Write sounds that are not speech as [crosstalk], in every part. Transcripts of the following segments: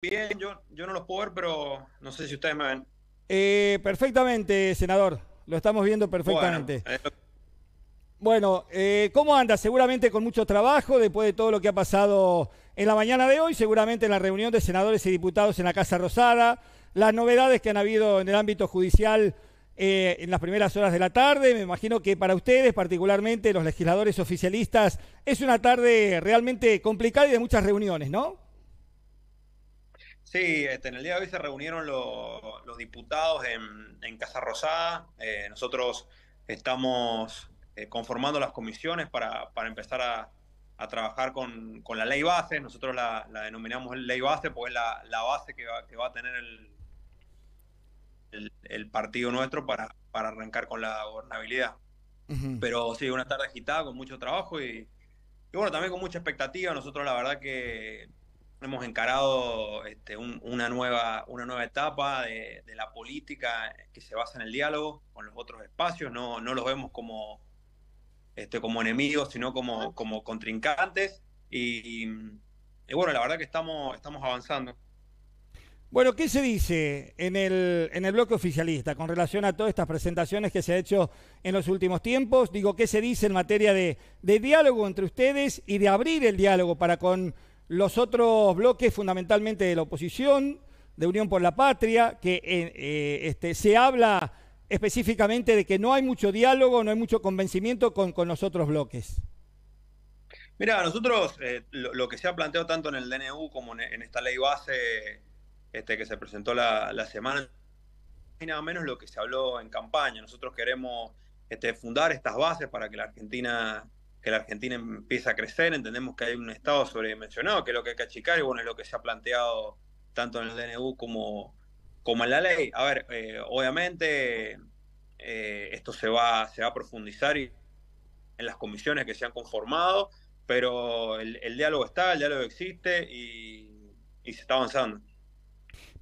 bien, yo, yo no los puedo ver, pero no sé si ustedes me ven. Eh, perfectamente, senador. Lo estamos viendo perfectamente. Eh, bueno, eh, ¿cómo anda? Seguramente con mucho trabajo después de todo lo que ha pasado en la mañana de hoy, seguramente en la reunión de senadores y diputados en la Casa Rosada, las novedades que han habido en el ámbito judicial en las primeras horas de la tarde. Me imagino que para ustedes, particularmente los legisladores oficialistas, es una tarde realmente complicada y de muchas reuniones, ¿no? Sí, este, en el día de hoy se reunieron los diputados en, Casa Rosada. Eh, nosotros estamos eh, conformando las comisiones para, empezar a, trabajar con, la ley base. Nosotros la, denominamos ley base porque es la, base que va, a tener el, partido nuestro para, arrancar con la gobernabilidad. Pero sí, una tarde agitada, con mucho trabajo y bueno, también con mucha expectativa. Nosotros la verdad que hemos encarado este, una, nueva, una nueva etapa de, la política que se basa en el diálogo con los otros espacios, no, los vemos como, este, como enemigos, sino como, como contrincantes. Y, bueno, la verdad que estamos, estamos avanzando. Bueno, ¿qué se dice en el, en el bloque oficialista con relación a todas estas presentaciones que se ha hecho en los últimos tiempos? Digo, ¿qué se dice en materia de diálogo entre ustedes y de abrir el diálogo para con los otros bloques, fundamentalmente de la oposición, de Unión por la Patria, que eh, eh, este, se habla específicamente de que no hay mucho diálogo, no hay mucho convencimiento con, los otros bloques. Mira, nosotros eh, lo, que se ha planteado tanto en el DNU como en, esta ley base este, que se presentó la, la semana, y nada menos lo que se habló en campaña. Nosotros queremos este, fundar estas bases para que la Argentina que la Argentina empieza a crecer, entendemos que hay un Estado sobredimensionado, que lo que hay que achicar, y bueno, es lo que se ha planteado tanto en el DNU como, como en la ley. A ver, eh, obviamente eh, esto se va, se va a profundizar en las comisiones que se han conformado, pero el, diálogo está, el diálogo existe y, se está avanzando.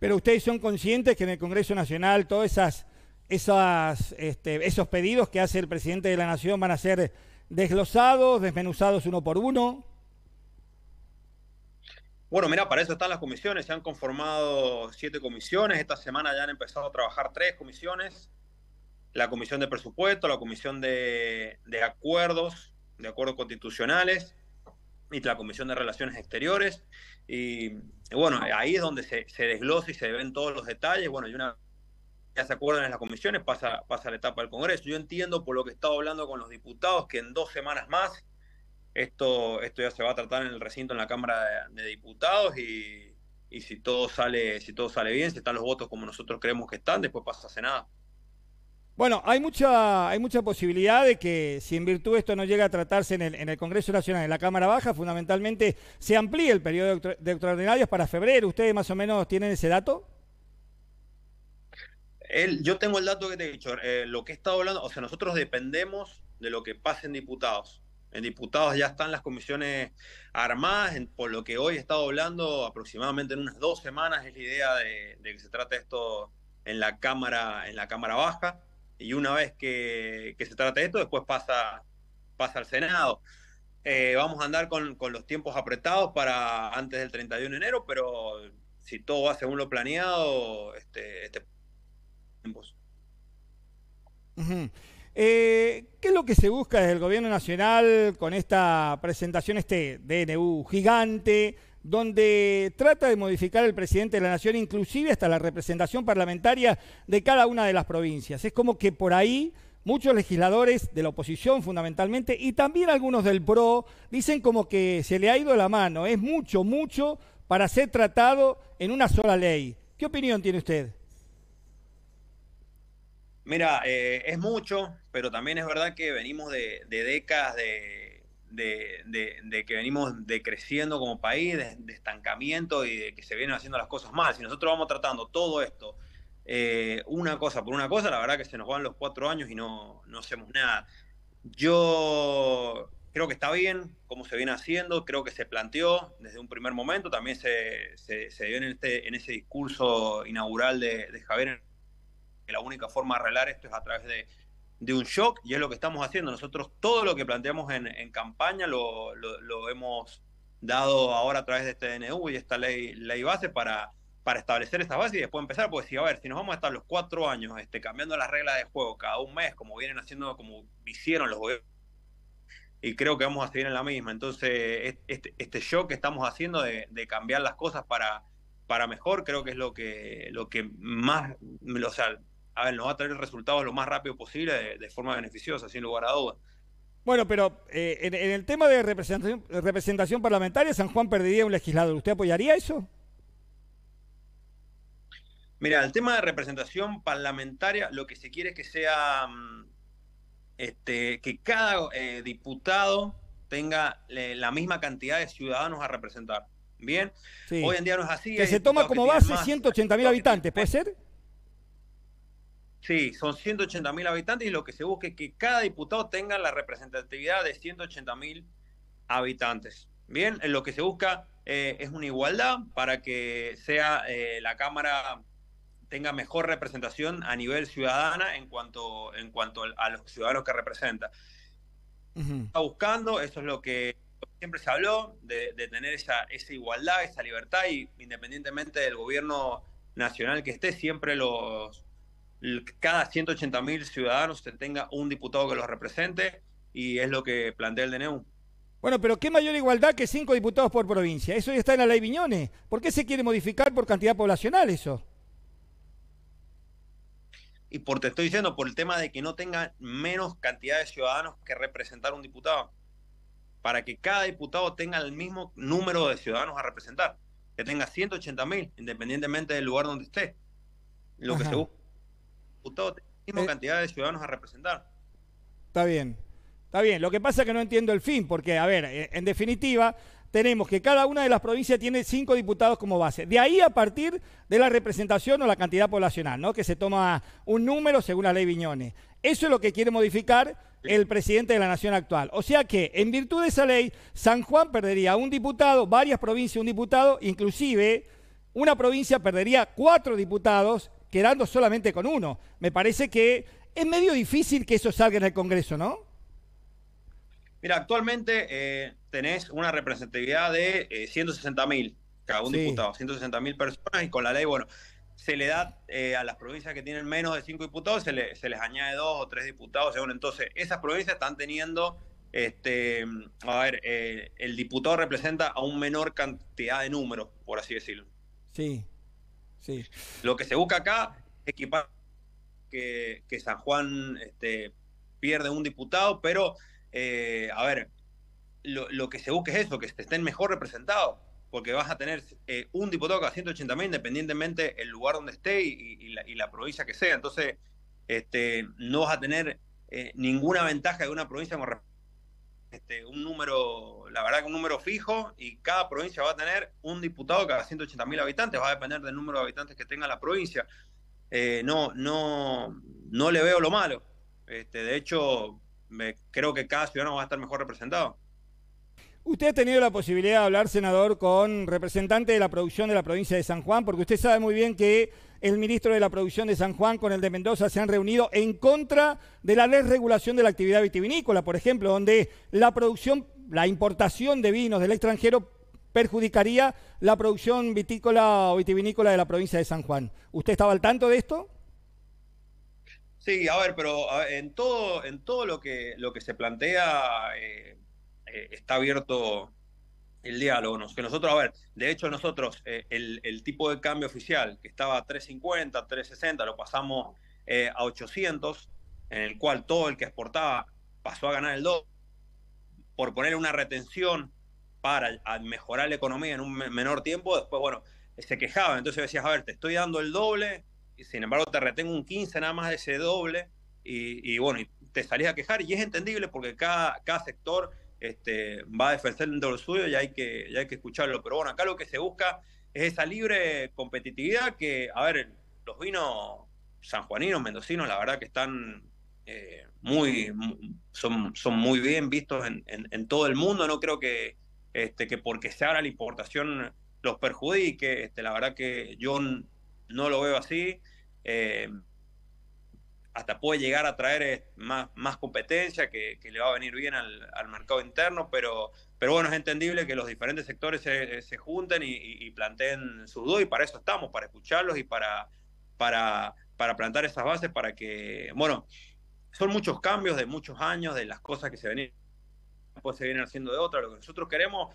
Pero ustedes son conscientes que en el Congreso Nacional Todos esas, esas este, esos pedidos que hace el presidente de la Nación van a ser desglosados, desmenuzados uno por uno? Bueno, mira, para eso están las comisiones. Se han conformado siete comisiones. Esta semana ya han empezado a trabajar tres comisiones. La comisión de presupuesto, la comisión de, acuerdos, de acuerdos constitucionales y la comisión de relaciones exteriores. Y bueno, ahí es donde se, se desglosa y se ven todos los detalles. Bueno, y una ya se acuerdan en las comisiones, pasa, pasa la etapa del Congreso. Yo entiendo por lo que he estado hablando con los diputados que en dos semanas más esto, esto ya se va a tratar en el recinto en la Cámara de, Diputados y, si todo sale, si todo sale bien, si están los votos como nosotros creemos que están, después pasa a Senado. Bueno, hay mucha, hay mucha posibilidad de que si en virtud de esto no llega a tratarse en el, en el Congreso Nacional, en la Cámara Baja, fundamentalmente se amplíe el periodo de extraordinarios para febrero. ¿Ustedes más o menos tienen ese dato? yo tengo el dato que te he dicho, eh, lo que he estado hablando, o sea, nosotros dependemos de lo que pase en diputados. En diputados ya están las comisiones armadas, por lo que hoy he estado hablando, aproximadamente en unas dos semanas es la idea de, que se trate esto en la Cámara, en la cámara Baja, y una vez que, se trate esto, después pasa, pasa al Senado. Eh, vamos a andar con, los tiempos apretados para antes del 31 de enero, pero si todo va según lo planeado, este, este eh, ¿Qué es lo que se busca desde el Gobierno Nacional con esta presentación, este DNU gigante, donde trata de modificar el presidente de la Nación, inclusive hasta la representación parlamentaria de cada una de las provincias? Es como que por ahí muchos legisladores de la oposición fundamentalmente y también algunos del PRO dicen como que se le ha ido la mano, es mucho, mucho para ser tratado en una sola ley. ¿Qué opinión tiene usted? Mira, eh, es mucho, pero también es verdad que venimos de, décadas de, que venimos decreciendo como país, de, estancamiento y de que se vienen haciendo las cosas mal. Si nosotros vamos tratando todo esto, eh, una cosa por una cosa, la verdad que se nos van los cuatro años y no, hacemos nada. Yo creo que está bien cómo se viene haciendo, creo que se planteó desde un primer momento, también se, se, dio en, este, en ese discurso inaugural de Javier que la única forma de arreglar esto es a través de, un shock y es lo que estamos haciendo. Nosotros todo lo que planteamos en, en campaña lo, hemos dado ahora a través de este DNU y esta ley, ley base para, para establecer esta base y después empezar, porque si, a ver, si nos vamos a estar los cuatro años este, cambiando las reglas de juego cada un mes, como vienen haciendo, como hicieron los gobiernos, y creo que vamos a seguir en la misma. Entonces, este, este, shock que estamos haciendo de, de cambiar las cosas para, para mejor, creo que es lo que, lo que más, o sea, a ver, nos va a traer resultados lo más rápido posible de, forma beneficiosa, sin lugar a dudas. Bueno, pero eh, en, el tema de representación, parlamentaria, San Juan perdería un legislador. ¿Usted apoyaría eso? Mira, el tema de representación parlamentaria, lo que se quiere es que sea mm, este, que cada eh, diputado tenga la misma cantidad de ciudadanos a representar. Bien, hoy en día no es así. Que se toma como base 180.000 habitantes, ¿puede ser? Sí, son 180.000 habitantes y lo que se busca es que cada diputado tenga la representatividad de 180.000 habitantes. Bien, eh, lo que se busca eh, es una igualdad para que sea eh, la Cámara tenga mejor representación a nivel ciudadana en cuanto, en cuanto a los ciudadanos que representa. Está buscando, eso es lo que siempre se habló, de, tener esa, esa igualdad, esa libertad y independientemente del gobierno nacional que esté, siempre los cada 180 mil ciudadanos tenga un diputado que los represente y es lo que plantea el DNU. Bueno, pero qué mayor igualdad que cinco diputados por provincia. Eso ya está en la ley Viñones. ¿Por qué se quiere modificar por cantidad poblacional eso? Y por te estoy diciendo, por el tema de que no tenga menos cantidad de ciudadanos que representar un diputado. Para que cada diputado tenga el mismo número de ciudadanos a representar. Que tenga 180 mil, independientemente del lugar donde esté. Lo que se diputados, eh, cantidad de ciudadanos a representar. Está bien, está bien. Lo que pasa es que no entiendo el fin, porque, a ver, eh, en definitiva, tenemos que cada una de las provincias tiene cinco diputados como base. De ahí a partir de la representación o la cantidad poblacional, ¿no? Que se toma un número según la ley Viñones. Eso es lo que quiere modificar el presidente de la nación actual. O sea que, en virtud de esa ley, San Juan perdería un diputado, varias provincias un diputado, inclusive una provincia perdería cuatro diputados quedando solamente con uno. Me parece que es medio difícil que eso salga en el Congreso, ¿no? Mira, actualmente eh, tenés una representatividad de eh, 160 mil, cada un diputado, 160 mil personas, y con la ley, bueno, se le da eh, a las provincias que tienen menos de cinco diputados, se, le, se les añade dos o tres diputados, según entonces, esas provincias están teniendo, este, a ver, eh, el diputado representa a un menor cantidad de números, por así decirlo. Sí, lo que se busca acá es que, San Juan este, pierde un diputado, pero eh, a ver, lo, que se busca es eso, que estén mejor representados, porque vas a tener eh, un diputado cada 180 mil, independientemente el lugar donde esté y, la, provincia que sea. Entonces, este, no vas a tener eh, ninguna ventaja de una provincia con este, un número la verdad que un número fijo y cada provincia va a tener un diputado cada 180.000 habitantes, va a depender del número de habitantes que tenga la provincia. Eh, no, no, no le veo lo malo. Este, de hecho, creo que cada ciudadano va a estar mejor representado. Usted ha tenido la posibilidad de hablar, senador, con representante de la producción de la provincia de San Juan, porque usted sabe muy bien que el ministro de la producción de San Juan con el de Mendoza se han reunido en contra de la desregulación de la actividad vitivinícola, por ejemplo, donde la producción la importación de vinos del extranjero perjudicaría la producción vitícola o vitivinícola de la provincia de San Juan. ¿Usted estaba al tanto de esto? Sí, a ver, pero en todo, en todo lo que lo que se plantea eh, eh, está abierto el diálogo. que nosotros, a ver, de hecho nosotros eh, el, el, tipo de cambio oficial que estaba a 350, 360, lo pasamos a 800, en el cual todo el que exportaba pasó a ganar el doble por poner una retención para mejorar la economía en un menor tiempo, después, bueno, se quejaba Entonces decías, a ver, te estoy dando el doble, y sin embargo te retengo un 15 nada más de ese doble, y, bueno, y te salías a quejar, y es entendible porque cada, cada sector este, va a defender dentro suyo y hay que, y hay que escucharlo. Pero bueno, acá lo que se busca es esa libre competitividad que, a ver, los vinos sanjuaninos, mendocinos, la verdad que están eh, muy, son, muy bien vistos en, todo el mundo. No creo que, este, que porque se abra la importación los perjudique. Este, la verdad que yo no lo veo así. Eh, hasta puede llegar a traer eh, más, más competencia que, le va a venir bien al, mercado interno, pero, pero bueno, es entendible que los diferentes sectores se, junten y, planteen sus dudas y para eso estamos, para escucharlos y para, para, para plantar esas bases, para que, bueno, son muchos cambios de muchos años, de las cosas que se venían, pues se vienen haciendo de otra. Lo que nosotros queremos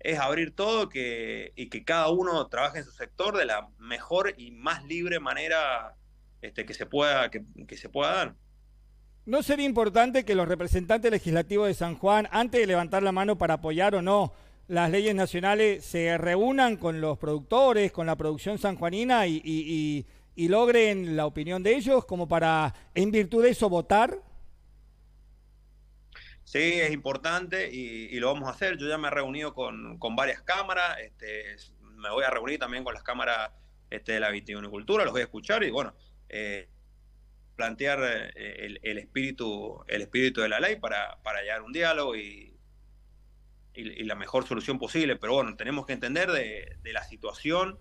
es abrir todo que, y que cada uno trabaje en su sector de la mejor y más libre manera este, que, se pueda, que, se pueda dar. ¿No sería importante que los representantes legislativos de San Juan, antes de levantar la mano para apoyar o no las leyes nacionales, se reúnan con los productores, con la producción sanjuanina y y logren la opinión de ellos como para, en virtud de eso, votar? Sí, es importante y, lo vamos a hacer. Yo ya me he reunido con, varias cámaras, este, me voy a reunir también con las cámaras este, de la vitivinicultura, los voy a escuchar y bueno, eh, plantear eh, el, espíritu, el espíritu de la ley para, para llegar a un diálogo y, y, la mejor solución posible. Pero bueno, tenemos que entender de, de la situación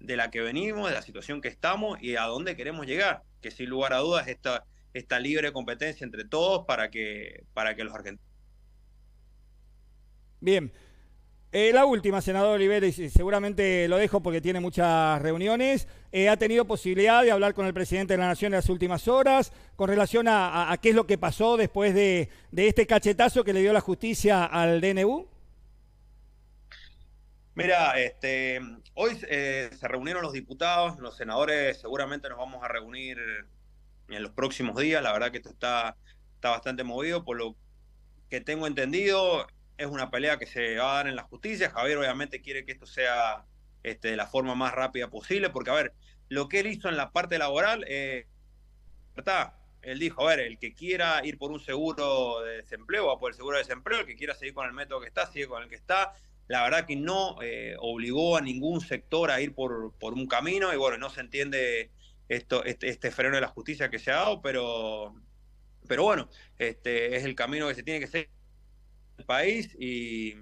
de la que venimos, de la situación que estamos y a dónde queremos llegar, que sin lugar a dudas esta, esta libre competencia entre todos para que, para que los argentinos... Bien. Eh, la última, senador Olivera, y seguramente lo dejo porque tiene muchas reuniones. Eh, ha tenido posibilidad de hablar con el presidente de la Nación en las últimas horas con relación a, a qué es lo que pasó después de, de este cachetazo que le dio la justicia al DNU. Mira, este, hoy eh, se reunieron los diputados, los senadores, seguramente nos vamos a reunir en los próximos días. La verdad que esto está, está bastante movido, por lo que tengo entendido, es una pelea que se va a dar en la justicia. Javier obviamente quiere que esto sea este, de la forma más rápida posible, porque a ver, lo que él hizo en la parte laboral, eh, Él dijo, a ver, el que quiera ir por un seguro de desempleo va por el seguro de desempleo, el que quiera seguir con el método que está, sigue con el que está, la verdad que no eh, obligó a ningún sector a ir por, un camino y bueno, no se entiende esto, este, este, freno de la justicia que se ha dado, pero, pero bueno, este es el camino que se tiene que seguir en el país y,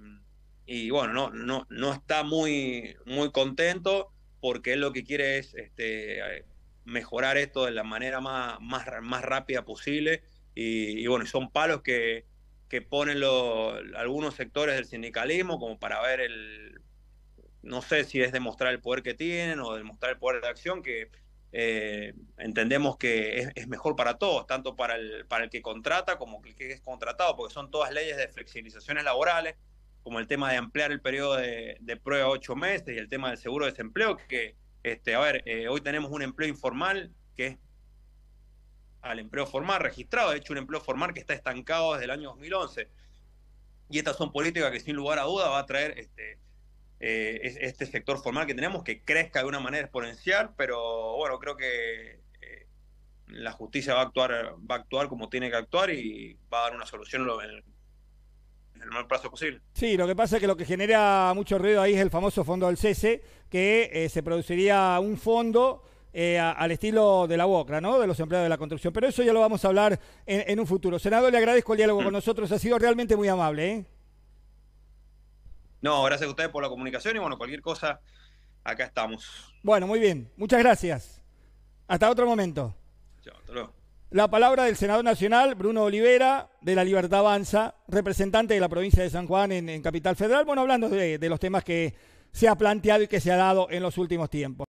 y bueno, no, no, no está muy, muy contento porque él lo que quiere es este, mejorar esto de la manera más, más, más rápida posible y, y bueno, son palos que que ponen los, algunos sectores del sindicalismo como para ver el, no sé si es demostrar el poder que tienen o demostrar el poder de acción que eh, entendemos que es, mejor para todos, tanto para el, para el que contrata como el que es contratado, porque son todas leyes de flexibilizaciones laborales, como el tema de ampliar el periodo de, prueba a ocho meses y el tema del seguro de desempleo, que, este, a ver, eh, hoy tenemos un empleo informal que es al empleo formal registrado, de hecho un empleo formal que está estancado desde el año 2011. Y estas son políticas que sin lugar a duda va a traer este, eh, este, sector formal que tenemos, que crezca de una manera exponencial, pero bueno, creo que eh, la justicia va a actuar va a actuar como tiene que actuar y va a dar una solución en el, en menor plazo posible. Sí, lo que pasa es que lo que genera mucho ruido ahí es el famoso fondo del cese, que eh, se produciría un fondo eh, al estilo de la UOCRA, ¿no? De los empleados de la construcción. Pero eso ya lo vamos a hablar en, un futuro. Senador, le agradezco el diálogo con [clears throat] nosotros. Ha sido realmente muy amable, ¿eh? No, gracias a ustedes por la comunicación y bueno, cualquier cosa, acá estamos. Bueno, muy bien. Muchas gracias. Hasta otro momento. La palabra del senador nacional, Bruno Olivera, de la Libertad Avanza, representante de la provincia de San Juan en, Capital Federal. Bueno, hablando de, de los temas que se ha planteado y que se ha dado en los últimos tiempos.